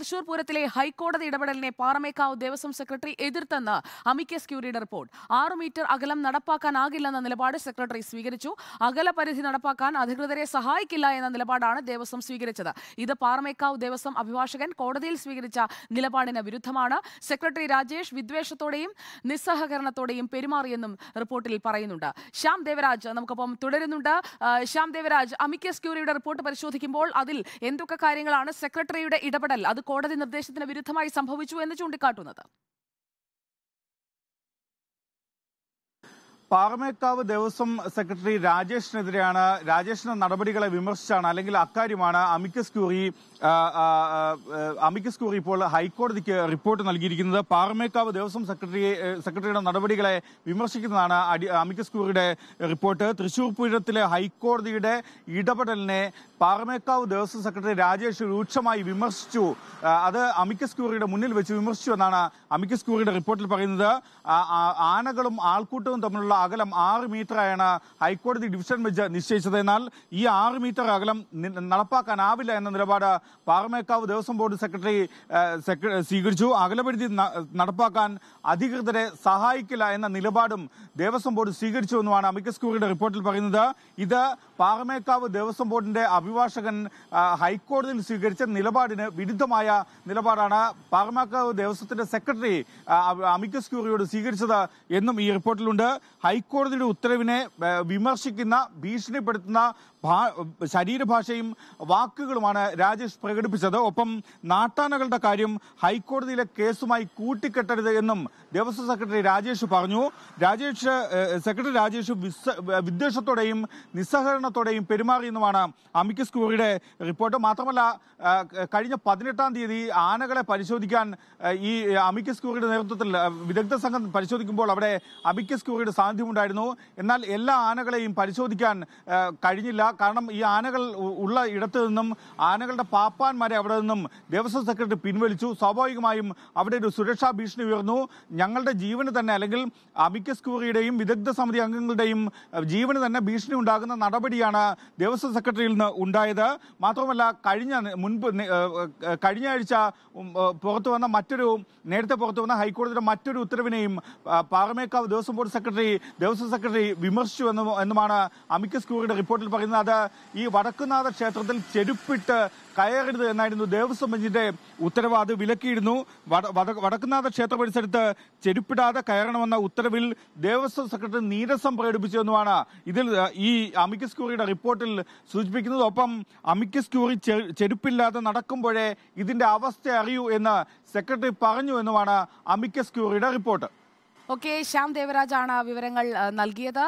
തൃശൂർ പൂരത്തിലെ ഹൈക്കോടതി ഇടപെടലിനെ പാറമേക്കാവ് ദേവസ്വം സെക്രട്ടറി എതിർത്തെന്ന് അമിക്കസ് ക്യൂരിയുടെ റിപ്പോർട്ട് ആറു മീറ്റർ അകലം നടപ്പാക്കാനാകില്ലെന്ന നിലപാട് സെക്രട്ടറി സ്വീകരിച്ചു പരിധി നടപ്പാക്കാൻ അധികൃതരെ സഹായിക്കില്ല എന്ന നിലപാടാണ് ദേവസ്വം സ്വീകരിച്ചത് ഇത് പാറമേക്കാവ് ദേവസ്വം അഭിഭാഷകൻ കോടതിയിൽ സ്വീകരിച്ച നിലപാടിന് വിരുദ്ധമാണ് സെക്രട്ടറി രാജേഷ് വിദ്വേഷത്തോടെയും നിസ്സഹകരണത്തോടെയും പെരുമാറിയെന്നും റിപ്പോർട്ടിൽ പറയുന്നുണ്ട് ശ്യാം ദേവരാജ് നമുക്കൊപ്പം തുടരുന്നുണ്ട് ശ്യാം ദേവരാജ് അമിക്കസ് ക്യൂരിയുടെ റിപ്പോർട്ട് പരിശോധിക്കുമ്പോൾ അതിൽ എന്തൊക്കെ കാര്യങ്ങളാണ് സെക്രട്ടറിയുടെ ഇടപെടൽ അത് കോടതി നിർദ്ദേശത്തിന് വിരുദ്ധമായി സംഭവിച്ചു എന്ന് ചൂണ്ടിക്കാട്ടുന്നത് പാറമേക്കാവ് ദേവസ്വം സെക്രട്ടറി രാജേഷിനെതിരെയാണ് രാജേഷിന്റെ നടപടികളെ വിമർശിച്ചാണ് അല്ലെങ്കിൽ അക്കാര്യമാണ് അമിക്കസ് ക്യൂറി അമിക്കസ് ക്യൂറി ഇപ്പോൾ ഹൈക്കോടതിക്ക് റിപ്പോർട്ട് നൽകിയിരിക്കുന്നത് പാറമേക്കാവ് ദേവസ്വം സെക്രട്ടറി സെക്രട്ടറിയുടെ നടപടികളെ വിമർശിക്കുന്നതാണ് അമിക്കസ് ക്യൂറിയുടെ റിപ്പോർട്ട് തൃശൂർ പൂരത്തിലെ ഹൈക്കോടതിയുടെ ഇടപെടലിനെ പാറമേക്കാവ് ദേവസ്വം സെക്രട്ടറി രാജേഷ് രൂക്ഷമായി വിമർശിച്ചു അത് അമിക്കസ് ക്യൂറിയുടെ മുന്നിൽ വെച്ച് വിമർശിച്ചു എന്നാണ് അമിക്കസ് ക്യൂറിയുടെ റിപ്പോർട്ടിൽ പറയുന്നത് ആനകളും ആൾക്കൂട്ടവും തമ്മിലുള്ള അകലം ആറ് മീറ്ററായാണ് ഹൈക്കോടതി ഡിവിഷൻ ബെഞ്ച് നിശ്ചയിച്ചത് എന്നാൽ ഈ ആറ് മീറ്റർ അകലം നടപ്പാക്കാനാവില്ല എന്ന നിലപാട് പാറമേക്കാവ് ദേവസ്വം ബോർഡ് സെക്രട്ടറി സ്വീകരിച്ചു അകലപരിധി നടപ്പാക്കാൻ അധികൃതരെ സഹായിക്കില്ല എന്ന നിലപാടും ദേവസ്വം ബോർഡ് എന്നുമാണ് അമിക്കസ് ക്യൂറിയുടെ റിപ്പോർട്ടിൽ പറയുന്നത് ഇത് പാറമേക്കാവ് ദേവസ്വം ബോർഡിന്റെ അഭിഭാഷകൻ ഹൈക്കോടതിയിൽ സ്വീകരിച്ച നിലപാടിന് വിരുദ്ധമായ നിലപാടാണ് പാറമേക്കാവ് ദേവസ്വത്തിന്റെ സെക്രട്ടറി അമിക്കസ് ക്യൂറിയോട് സ്വീകരിച്ചത് എന്നും ഈ റിപ്പോർട്ടിലുണ്ട് ഹൈക്കോടതിയുടെ ഉത്തരവിനെ വിമർശിക്കുന്ന ഭീഷണിപ്പെടുത്തുന്ന ശരീരഭാഷയും വാക്കുകളുമാണ് രാജേഷ് പ്രകടിപ്പിച്ചത് ഒപ്പം നാട്ടാനകളുടെ കാര്യം ഹൈക്കോടതിയിലെ കേസുമായി കൂട്ടിക്കെട്ടരുത് എന്നും ദേവസ്വം സെക്രട്ടറി രാജേഷ് പറഞ്ഞു രാജേഷ് സെക്രട്ടറി രാജേഷ് വിദ്വേഷത്തോടെയും നിസ്സഹകരണ സമാധാനത്തോടെയും പെരുമാറിയെന്നുമാണ് അമിക്കസ് ക്യൂറിയുടെ റിപ്പോർട്ട് മാത്രമല്ല കഴിഞ്ഞ പതിനെട്ടാം തീയതി ആനകളെ പരിശോധിക്കാൻ ഈ അമിക്കസ് ക്യൂറിയുടെ നേതൃത്വത്തിൽ വിദഗ്ധ സംഘം പരിശോധിക്കുമ്പോൾ അവിടെ അമിക്കസ് സാന്നിധ്യം സാന്നിധ്യമുണ്ടായിരുന്നു എന്നാൽ എല്ലാ ആനകളെയും പരിശോധിക്കാൻ കഴിഞ്ഞില്ല കാരണം ഈ ആനകൾ ഉള്ള ഇടത്ത് നിന്നും ആനകളുടെ പാപ്പാന്മാരെ അവിടെ നിന്നും ദേവസ്വം സെക്രട്ടറി പിൻവലിച്ചു സ്വാഭാവികമായും അവിടെ ഒരു സുരക്ഷാ ഭീഷണി ഉയർന്നു ഞങ്ങളുടെ ജീവന് തന്നെ അല്ലെങ്കിൽ അമിക്കസ് ക്യൂറിയുടെയും വിദഗ്ധ സമിതി അംഗങ്ങളുടെയും ജീവന് തന്നെ ഭീഷണി ഉണ്ടാകുന്ന നടപടി നടപടിയാണ് ദേവസ്വം സെക്രട്ടറിയിൽ നിന്ന് ഉണ്ടായത് മാത്രമല്ല കഴിഞ്ഞ മുൻപ് കഴിഞ്ഞ ആഴ്ച പുറത്തു വന്ന മറ്റൊരു നേരത്തെ പുറത്തു വന്ന ഹൈക്കോടതിയുടെ മറ്റൊരു ഉത്തരവിനെയും Paramekkavu Devaswom board secretary Devaswom secretary വിമർശിച്ചു എന്ന് എന്നുമാണ് അമിക്കസ് ക്യൂറിയുടെ റിപ്പോർട്ടിൽ പറയുന്നത് അത് ഈ വടക്കുനാഥ ക്ഷേത്രത്തിൽ ചെരുപ്പിട്ട് കയറരുത് എന്നായിരുന്നു ദേവസ്വം ബെഞ്ചിന്റെ ഉത്തരവ് അത് വിലക്കിയിരുന്നു വടക്കുനാഥ ക്ഷേത്ര പരിസരത്ത് ചെരുപ്പിടാതെ കയറണമെന്ന ഉത്തരവിൽ ദേവസ്വം സെക്രട്ടറി നീരസം പ്രകടിപ്പിച്ചു എന്നുമാണ് ഇതിൽ ഈ അമിക്കസ് ക്യൂറി ക്യൂറിയുടെ റിപ്പോർട്ടിൽ സൂചിപ്പിക്കുന്നത് ഒപ്പം അമിക്കസ് ക്യൂറി ചെരുപ്പില്ലാതെ നടക്കുമ്പോഴേ ഇതിന്റെ അവസ്ഥ അറിയൂ എന്ന് സെക്രട്ടറി പറഞ്ഞു എന്നുമാണ് അമിക്കസ് ക്യൂറിയുടെ റിപ്പോർട്ട് ഓക്കെ ശ്യാം ദേവരാജാണ് വിവരങ്ങൾ നൽകിയത്